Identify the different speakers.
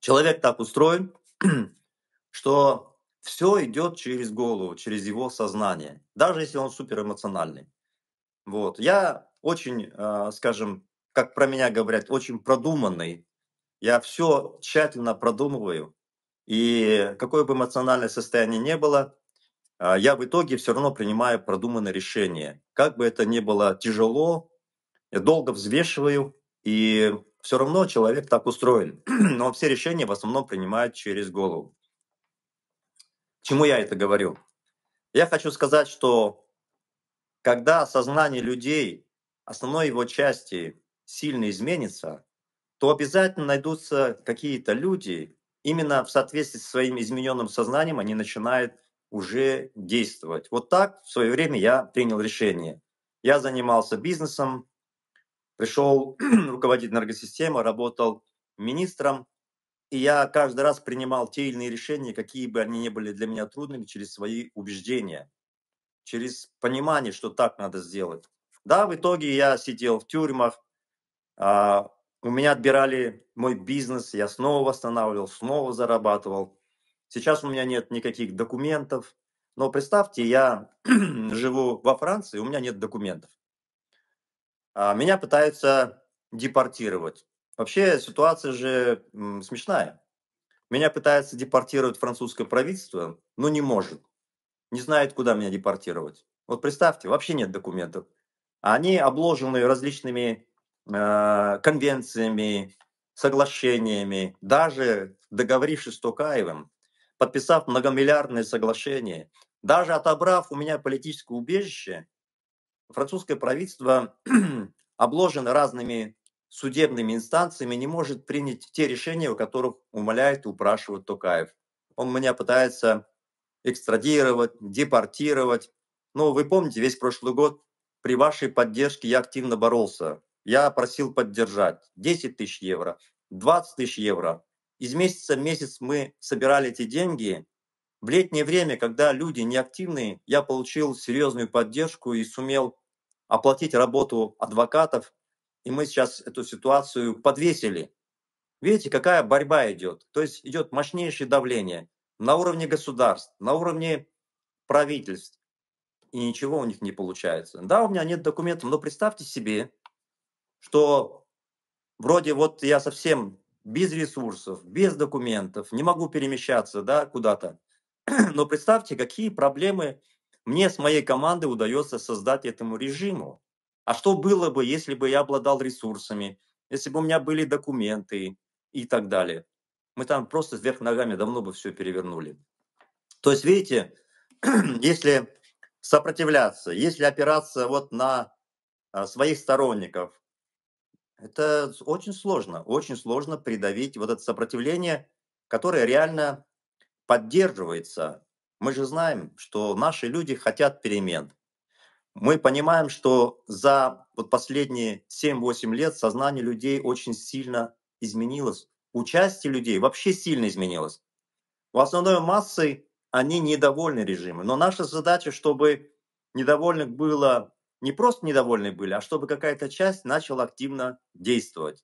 Speaker 1: Человек так устроен, что все идет через голову, через его сознание, даже если он суперэмоциональный. Вот. Я очень, э, скажем, как про меня говорят, очень продуманный. Я все тщательно продумываю. И какое бы эмоциональное состояние ни было, э, я в итоге все равно принимаю продуманное решение. Как бы это ни было тяжело, я долго взвешиваю и все равно человек так устроен. Но все решения в основном принимает через голову. К чему я это говорю? Я хочу сказать, что когда сознание людей, основной его части, сильно изменится, то обязательно найдутся какие-то люди, именно в соответствии со своим измененным сознанием они начинают уже действовать. Вот так в свое время я принял решение. Я занимался бизнесом, пришел руководить энергосистемой, работал министром, и я каждый раз принимал те или иные решения, какие бы они ни были для меня трудными, через свои убеждения, через понимание, что так надо сделать. Да, в итоге я сидел в тюрьмах, а, у меня отбирали мой бизнес, я снова восстанавливал, снова зарабатывал. Сейчас у меня нет никаких документов, но представьте, я живу во Франции, у меня нет документов. А, меня пытаются депортировать. Вообще ситуация же смешная. Меня пытается депортировать французское правительство, но не может. Не знает, куда меня депортировать. Вот представьте, вообще нет документов. А они обложены различными э, конвенциями, соглашениями, даже договорившись с Токаевым, подписав многомиллиардные соглашения, даже отобрав у меня политическое убежище, французское правительство обложено разными судебными инстанциями, не может принять те решения, о которых умоляет и упрашивает Токаев. Он меня пытается экстрадировать, депортировать. Но вы помните, весь прошлый год при вашей поддержке я активно боролся. Я просил поддержать 10 тысяч евро, 20 тысяч евро. Из месяца в месяц мы собирали эти деньги, в летнее время, когда люди неактивные, я получил серьезную поддержку и сумел оплатить работу адвокатов, и мы сейчас эту ситуацию подвесили. Видите, какая борьба идет? То есть идет мощнейшее давление на уровне государств, на уровне правительств, и ничего у них не получается. Да, у меня нет документов, но представьте себе, что вроде вот я совсем без ресурсов, без документов, не могу перемещаться да, куда-то. Но представьте, какие проблемы мне с моей командой удается создать этому режиму. А что было бы, если бы я обладал ресурсами, если бы у меня были документы и так далее. Мы там просто вверх ногами давно бы все перевернули. То есть, видите, если сопротивляться, если опираться вот на а, своих сторонников, это очень сложно, очень сложно придавить вот это сопротивление, которое реально поддерживается. Мы же знаем, что наши люди хотят перемен. Мы понимаем, что за вот последние 7-8 лет сознание людей очень сильно изменилось. Участие людей вообще сильно изменилось. В основной массы они недовольны режимом. Но наша задача, чтобы недовольных было, не просто недовольны были, а чтобы какая-то часть начала активно действовать.